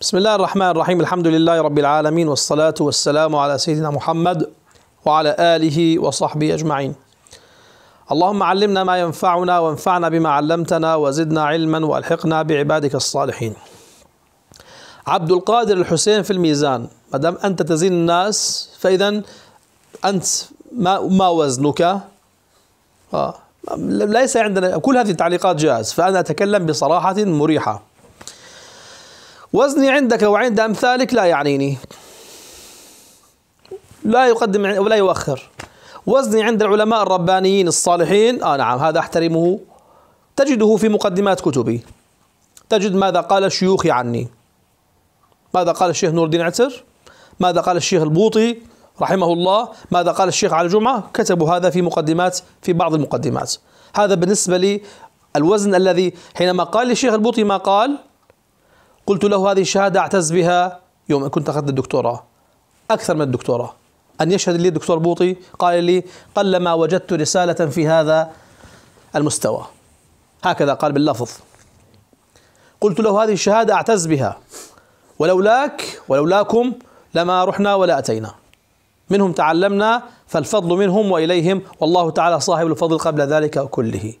بسم الله الرحمن الرحيم الحمد لله رب العالمين والصلاة والسلام على سيدنا محمد وعلى آله وصحبه أجمعين اللهم علمنا ما ينفعنا وانفعنا بما علمتنا وزدنا علما والحقنا بعبادك الصالحين عبد القادر الحسين في الميزان ما دام أنت تزين الناس فإذا أنت ما, ما وزنك آه. ليس عندنا كل هذه التعليقات جاهز فأنا أتكلم بصراحة مريحة وزني عندك وعند أمثالك لا يعنيني لا يقدم ولا يؤخر وزني عند العلماء الربانيين الصالحين آه نعم هذا أحترمه تجده في مقدمات كتبي تجد ماذا قال شيوخي عني ماذا قال الشيخ نور الدين عتر ماذا قال الشيخ البوطي رحمه الله ماذا قال الشيخ على الجمعة كتبوا هذا في مقدمات في بعض المقدمات هذا بالنسبة لي الوزن الذي حينما قال للشيخ البوطي ما قال قلت له هذه الشهادة أعتز بها يوم كنت أخذت الدكتوراه أكثر من الدكتوراه أن يشهد لي الدكتور بوطي قال لي قلما وجدت رسالة في هذا المستوى هكذا قال باللفظ قلت له هذه الشهادة أعتز بها ولولاك ولولاكم لما رحنا ولا أتينا منهم تعلمنا فالفضل منهم وإليهم والله تعالى صاحب الفضل قبل ذلك كله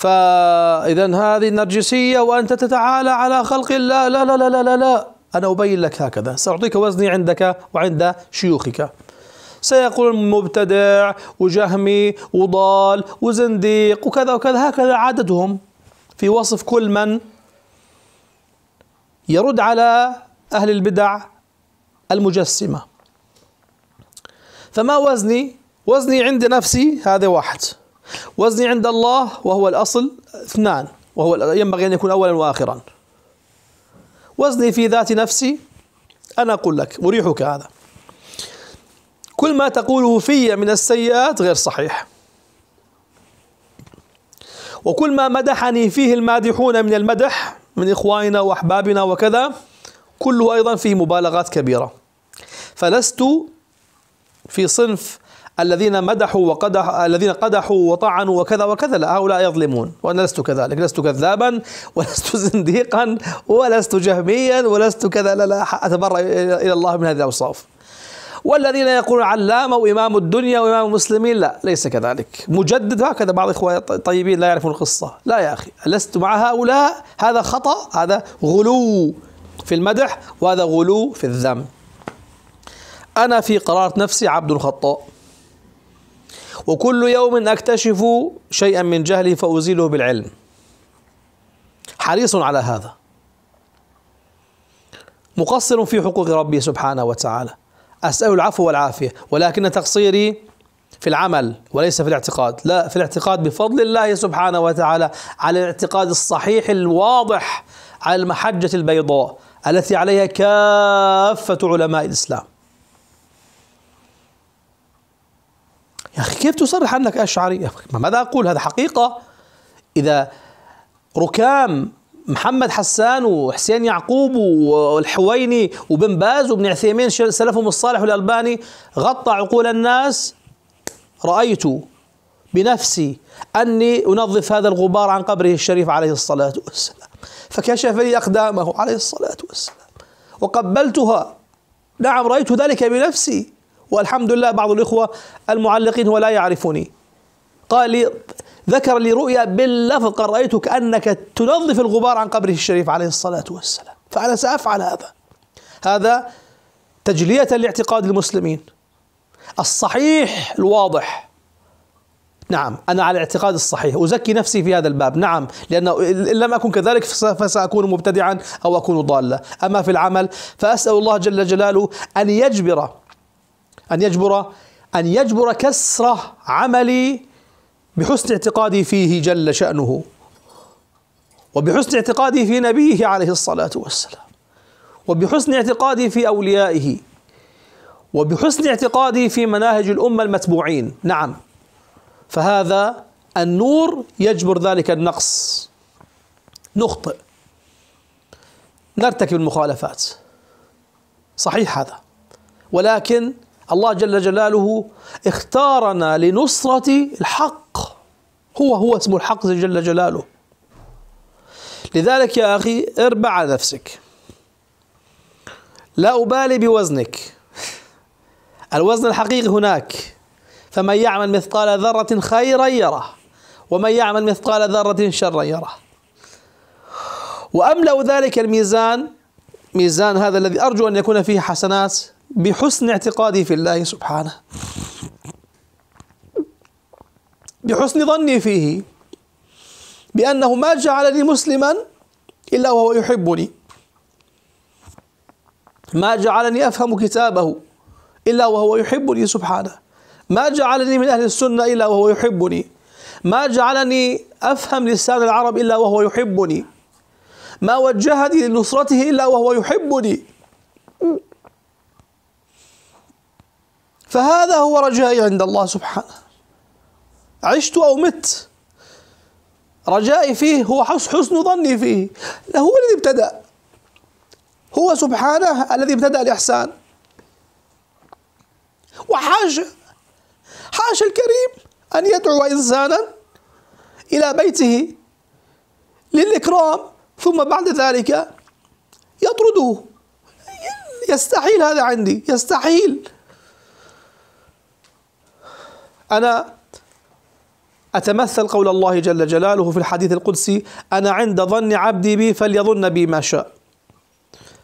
فإذا هذه نرجسية وأنت تتعالى على خلق الله لا لا لا لا لا, لا. أنا أبين لك هكذا سأعطيك وزني عندك وعند شيوخك سيقول مبتدع وجهمي وضال وزنديق وكذا وكذا هكذا عادتهم في وصف كل من يرد على أهل البدع المجسمة فما وزني؟ وزني عند نفسي هذا واحد وزني عند الله وهو الأصل اثنان وهو ينبغي أن يكون أولا وآخرا وزني في ذات نفسي أنا أقول لك مريحك هذا كل ما تقوله في من السيئات غير صحيح وكل ما مدحني فيه المادحون من المدح من إخواننا وأحبابنا وكذا كله أيضا فيه مبالغات كبيرة فلست في صنف الذين مدحوا وقدح الذين قدحوا وطعنوا وكذا وكذا لا هؤلاء يظلمون وانا لست كذلك لست كذابا ولست زنديقا ولست جهميا ولست كذا لا لا اتبرأ الى الله من هذه الاوصاف والذين يقولون علامه وامام الدنيا وامام المسلمين لا ليس كذلك مجدد هكذا بعض الاخوه الطيبين لا يعرفون القصه لا يا اخي لست مع هؤلاء هذا خطا هذا غلو في المدح وهذا غلو في الذم انا في قرارة نفسي عبد الخطاء وكل يوم أكتشف شيئا من جهلي فأزيله بالعلم حريص على هذا مقصر في حقوق ربي سبحانه وتعالى أسأل العفو والعافية ولكن تقصيري في العمل وليس في الاعتقاد لا في الاعتقاد بفضل الله سبحانه وتعالى على الاعتقاد الصحيح الواضح على المحجة البيضاء التي عليها كافة علماء الإسلام أخي كيف تصرح أنك أشعري ماذا أقول هذا حقيقة إذا ركام محمد حسان وحسين يعقوب والحويني وبن باز وابن عثيمين سلفهم الصالح والألباني غطى عقول الناس رأيت بنفسي أني أنظف هذا الغبار عن قبره الشريف عليه الصلاة والسلام فكشف لي أقدامه عليه الصلاة والسلام وقبلتها نعم رأيت ذلك بنفسي والحمد لله بعض الإخوة المعلقين هو لا يعرفني قال لي ذكر لي رؤيا باللفظ قال رأيت كأنك تنظف الغبار عن قبره الشريف عليه الصلاة والسلام فأنا سأفعل هذا هذا تجلية لاعتقاد المسلمين الصحيح الواضح نعم أنا على الاعتقاد الصحيح أزكي نفسي في هذا الباب نعم لأنه إن لم أكن كذلك فسأكون مبتدعا أو أكون ضالا أما في العمل فأسأل الله جل جلاله أن يجبر أن يجبر أن يجبر كسر عملي بحسن اعتقادي فيه جل شأنه وبحسن اعتقادي في نبيه عليه الصلاة والسلام وبحسن اعتقادي في أوليائه وبحسن اعتقادي في مناهج الأمة المتبوعين نعم فهذا النور يجبر ذلك النقص نخطئ نرتكب المخالفات صحيح هذا ولكن الله جل جلاله اختارنا لنصرة الحق هو هو اسمه الحق جل جلاله لذلك يا أخي اربع على نفسك لا أبالي بوزنك الوزن الحقيقي هناك فمن يعمل مثقال ذرة خيرا يره ومن يعمل مثقال ذرة شرا يره وأملأ ذلك الميزان ميزان هذا الذي أرجو أن يكون فيه حسنات بحسن اعتقادي في الله سبحانه بحسن ظني فيه بأنه ما جعلني مسلما إلا وهو يحبني ما جعلني أفهم كتابه إلا وهو يحبني سبحانه ما جعلني من أهل السنة إلا وهو يحبني ما جعلني أفهم لسان العرب إلا وهو يحبني ما وجهني لنصرته إلا وهو يحبني فهذا هو رجائي عند الله سبحانه عشت أو مت رجائي فيه هو حسن ظني فيه هو الذي ابتدأ هو سبحانه الذي ابتدأ الإحسان وحاشا حاشا الكريم أن يدعو إنسانا إلى بيته للإكرام ثم بعد ذلك يطرده يستحيل هذا عندي يستحيل أنا أتمثل قول الله جل جلاله في الحديث القدسي أنا عند ظن عبدي بي فليظن بي ما شاء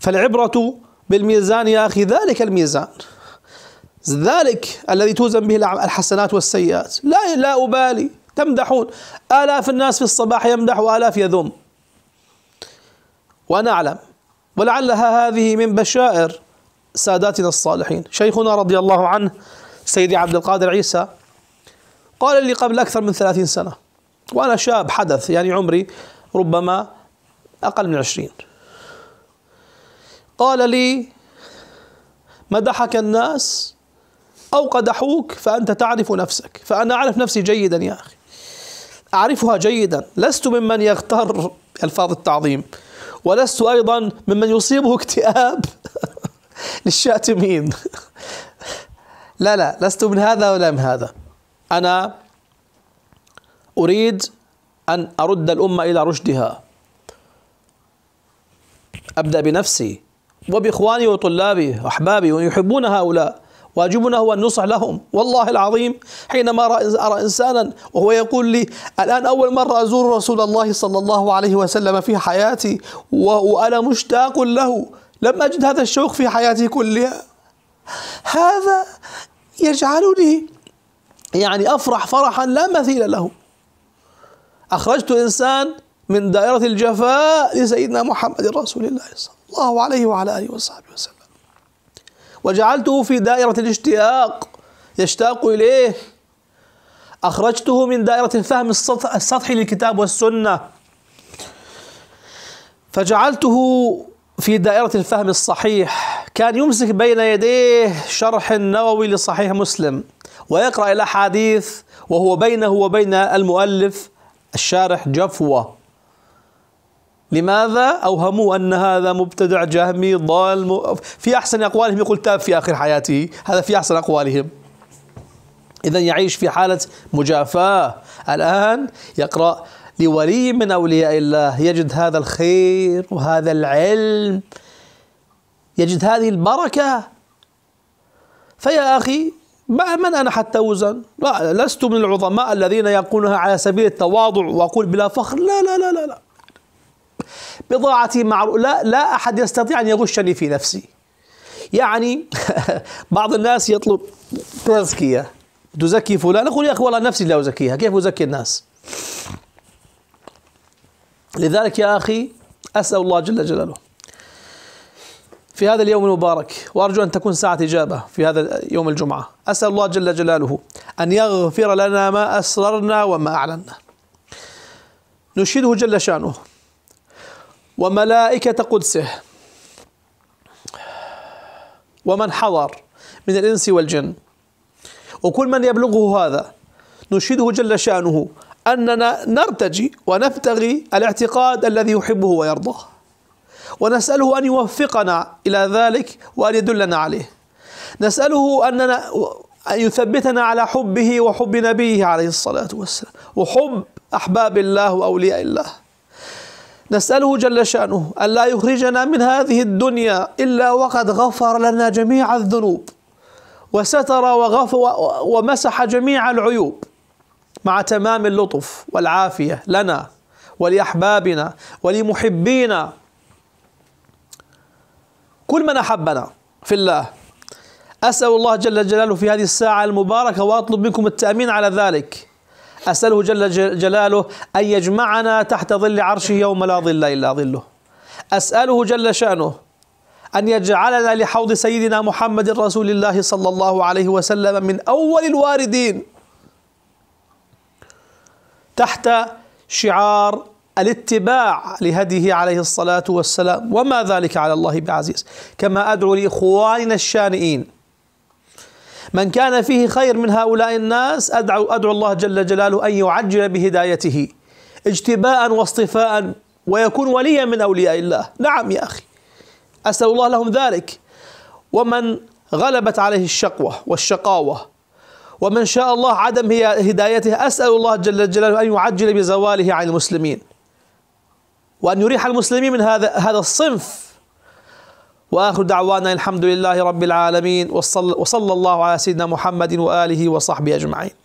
فالعبرة بالميزان يا أخي ذلك الميزان ذلك الذي توزن به الحسنات والسيئات لا لا أبالي تمدحون آلاف الناس في الصباح يمدح وآلاف يذم وأنا أعلم ولعلها هذه من بشائر ساداتنا الصالحين شيخنا رضي الله عنه سيدي عبد القادر عيسى قال لي قبل أكثر من ثلاثين سنة وأنا شاب حدث يعني عمري ربما أقل من عشرين قال لي مدحك الناس أو قدحوك فأنت تعرف نفسك فأنا أعرف نفسي جيدا يا أخي أعرفها جيدا لست ممن يغتر ألفاظ التعظيم ولست أيضا ممن يصيبه اكتئاب للشاتمين لا لا لست من هذا ولا من هذا أنا أريد أن أرد الأمة إلى رشدها أبدأ بنفسي وبإخواني وطلابي وأحبابي ويحبون هؤلاء واجبنا هو أن نصح لهم والله العظيم حينما أرى إنسانا وهو يقول لي الآن أول مرة أزور رسول الله صلى الله عليه وسلم في حياتي وأنا مشتاق له لم أجد هذا الشوق في حياتي كلها هذا يجعلني يعني أفرح فرحا لا مثيل له أخرجت إنسان من دائرة الجفاء لسيدنا محمد رسول الله صلى الله عليه وعلى آله وصحبه وسلم وجعلته في دائرة الاشتياق يشتاق إليه أخرجته من دائرة الفهم السطحي للكتاب والسنة فجعلته في دائرة الفهم الصحيح كان يمسك بين يديه شرح النووي لصحيح مسلم ويقرأ الأحاديث وهو بينه وبين المؤلف الشارح جفوة لماذا أوهموا أن هذا مبتدع جهمي ضال في أحسن أقوالهم يقول تاب في آخر حياته هذا في أحسن أقوالهم إذا يعيش في حالة مجافاة الآن يقرأ لولي من أولياء الله يجد هذا الخير وهذا العلم يجد هذه البركة فيا أخي من أنا حتى أوزن لا لست من العظماء الذين يقولونها على سبيل التواضع وأقول بلا فخر لا لا لا لا, لا. بضاعتي معروف لا, لا أحد يستطيع أن يغشني في نفسي يعني بعض الناس يطلب تزكية تزكي فلان أقول يا أخي والله نفسي لا أزكيها كيف أزكي الناس لذلك يا أخي أسأل الله جل جلاله في هذا اليوم المبارك وأرجو أن تكون ساعة إجابة في هذا يوم الجمعة أسأل الله جل جلاله أن يغفر لنا ما أسررنا وما أعلنا نشهده جل شانه وملائكة قدسه ومن حضر من الإنس والجن وكل من يبلغه هذا نشهده جل شانه أننا نرتجي ونبتغي الاعتقاد الذي يحبه ويرضاه ونسأله أن يوفقنا إلى ذلك وأن يدلنا عليه نسأله أننا أن يثبتنا على حبه وحب نبيه عليه الصلاة والسلام وحب أحباب الله وأولياء الله نسأله جل شأنه أن لا يخرجنا من هذه الدنيا إلا وقد غفر لنا جميع الذنوب وستر وغفر ومسح جميع العيوب مع تمام اللطف والعافية لنا ولأحبابنا ولمحبينا كل من أحبنا في الله أسأل الله جل جلاله في هذه الساعة المباركة وأطلب منكم التأمين على ذلك أسأله جل جلاله أن يجمعنا تحت ظل عرشه يوم لا ظل إلا ظله أسأله جل شأنه أن يجعلنا لحوض سيدنا محمد رسول الله صلى الله عليه وسلم من أول الواردين تحت شعار الاتباع لهديه عليه الصلاة والسلام وما ذلك على الله بعزيز كما أدعو لإخواننا الشانئين من كان فيه خير من هؤلاء الناس أدعو, أدعو الله جل جلاله أن يعجل بهدايته اجتباء واصطفاء ويكون وليا من أولياء الله نعم يا أخي أسأل الله لهم ذلك ومن غلبت عليه الشقوة والشقاوة ومن شاء الله عدم هدايته أسأل الله جل جلاله أن يعجل بزواله عن المسلمين وأن يريح المسلمين من هذا هذا الصنف وآخر دعوانا الحمد لله رب العالمين وصلى الله على سيدنا محمد وآله وصحبه أجمعين